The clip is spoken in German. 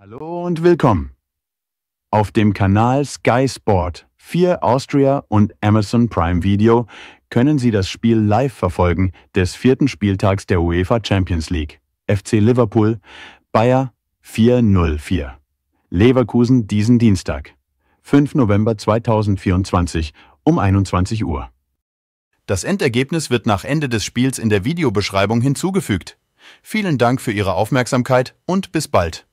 Hallo und willkommen auf dem Kanal Sky Sport 4 Austria und Amazon Prime Video können Sie das Spiel live verfolgen des vierten Spieltags der UEFA Champions League. FC Liverpool, Bayer 404. Leverkusen diesen Dienstag, 5 November 2024 um 21 Uhr. Das Endergebnis wird nach Ende des Spiels in der Videobeschreibung hinzugefügt. Vielen Dank für Ihre Aufmerksamkeit und bis bald.